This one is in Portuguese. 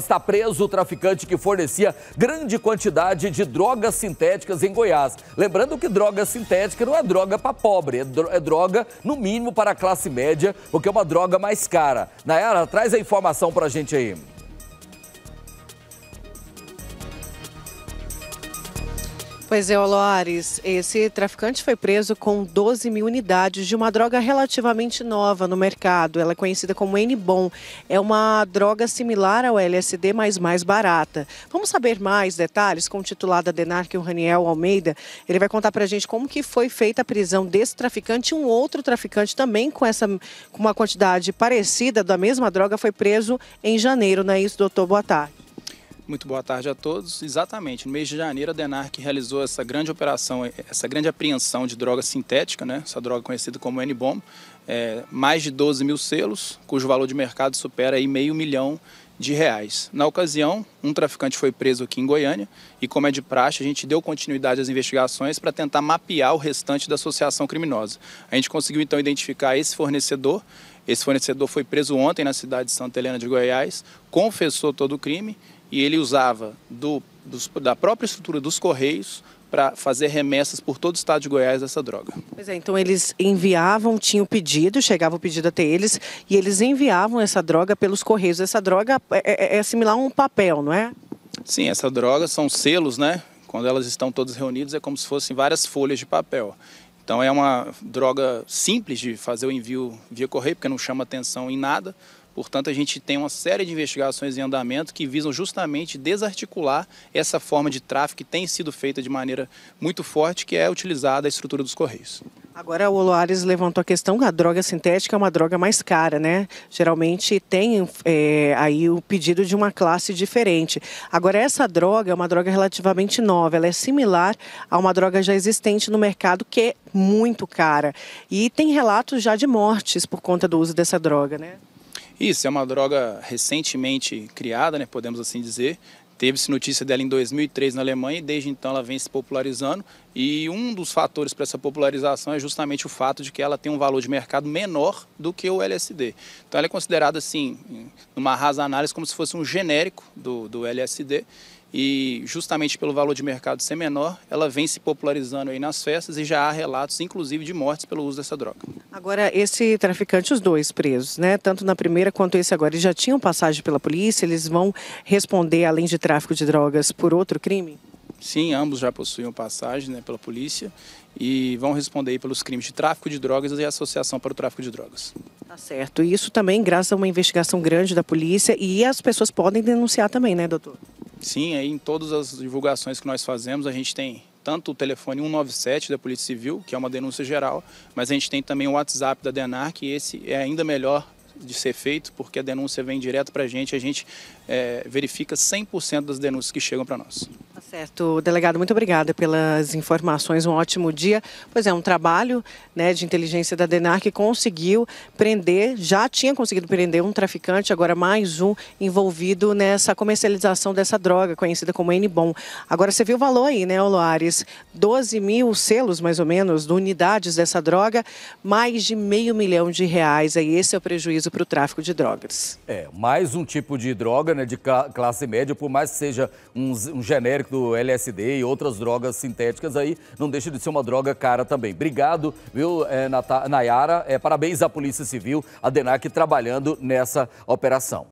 está preso o traficante que fornecia grande quantidade de drogas sintéticas em Goiás. Lembrando que droga sintética não é droga para pobre, é, é droga, no mínimo, para a classe média, porque é uma droga mais cara. Nayara, traz a informação para a gente aí. Pois é, Olores, esse traficante foi preso com 12 mil unidades de uma droga relativamente nova no mercado. Ela é conhecida como N-Bom. É uma droga similar ao LSD, mas mais barata. Vamos saber mais detalhes com o titular da DENARC, o Raniel Almeida. Ele vai contar pra gente como que foi feita a prisão desse traficante. Um outro traficante também com, essa, com uma quantidade parecida da mesma droga foi preso em janeiro, não é isso, doutor? Boa tarde. Muito boa tarde a todos. Exatamente, no mês de janeiro a DENARC realizou essa grande operação, essa grande apreensão de droga sintética, né? essa droga conhecida como N-Bomb, é, mais de 12 mil selos, cujo valor de mercado supera aí meio milhão de reais. Na ocasião, um traficante foi preso aqui em Goiânia e, como é de praxe, a gente deu continuidade às investigações para tentar mapear o restante da associação criminosa. A gente conseguiu então identificar esse fornecedor. Esse fornecedor foi preso ontem na cidade de Santa Helena de Goiás, confessou todo o crime e ele usava do dos, da própria estrutura dos Correios para fazer remessas por todo o estado de Goiás dessa droga. Pois é, então eles enviavam, tinham pedido, chegava o pedido até eles, e eles enviavam essa droga pelos Correios. Essa droga é, é, é, é similar a um papel, não é? Sim, essa droga são selos, né? Quando elas estão todas reunidas, é como se fossem várias folhas de papel. Então é uma droga simples de fazer o envio via correio, porque não chama atenção em nada. Portanto, a gente tem uma série de investigações em andamento que visam justamente desarticular essa forma de tráfico que tem sido feita de maneira muito forte, que é utilizada a estrutura dos Correios. Agora, o Oloares levantou a questão a droga sintética é uma droga mais cara, né? Geralmente tem é, aí o pedido de uma classe diferente. Agora, essa droga é uma droga relativamente nova, ela é similar a uma droga já existente no mercado que é muito cara. E tem relatos já de mortes por conta do uso dessa droga, né? Isso, é uma droga recentemente criada, né, podemos assim dizer. Teve-se notícia dela em 2003 na Alemanha e desde então ela vem se popularizando. E um dos fatores para essa popularização é justamente o fato de que ela tem um valor de mercado menor do que o LSD. Então ela é considerada, assim, numa rasa análise, como se fosse um genérico do, do LSD. E justamente pelo valor de mercado ser menor, ela vem se popularizando aí nas festas e já há relatos, inclusive, de mortes pelo uso dessa droga. Agora, esse traficante, os dois presos, né? Tanto na primeira quanto esse agora, eles já tinham passagem pela polícia? Eles vão responder, além de tráfico de drogas, por outro crime? Sim, ambos já possuíam passagem né, pela polícia e vão responder pelos crimes de tráfico de drogas e associação para o tráfico de drogas. Tá certo. E isso também graças a uma investigação grande da polícia e as pessoas podem denunciar também, né, doutor? Sim, aí em todas as divulgações que nós fazemos, a gente tem tanto o telefone 197 da Polícia Civil, que é uma denúncia geral, mas a gente tem também o WhatsApp da DENARC e esse é ainda melhor de ser feito, porque a denúncia vem direto para a gente, a gente é, verifica 100% das denúncias que chegam para nós. Tá certo. Delegado, muito obrigada pelas informações, um ótimo dia. Pois é, um trabalho né, de inteligência da DENAR que conseguiu prender, já tinha conseguido prender um traficante, agora mais um envolvido nessa comercialização dessa droga, conhecida como N-Bom. Agora, você viu o valor aí, né, Oloares? 12 mil selos, mais ou menos, de unidades dessa droga, mais de meio milhão de reais. Aí esse é o prejuízo uso para o tráfico de drogas. É, mais um tipo de droga né, de classe média, por mais que seja um, um genérico do LSD e outras drogas sintéticas aí, não deixa de ser uma droga cara também. Obrigado, viu, é, Nayara? É, parabéns à Polícia Civil, a DENAC trabalhando nessa operação.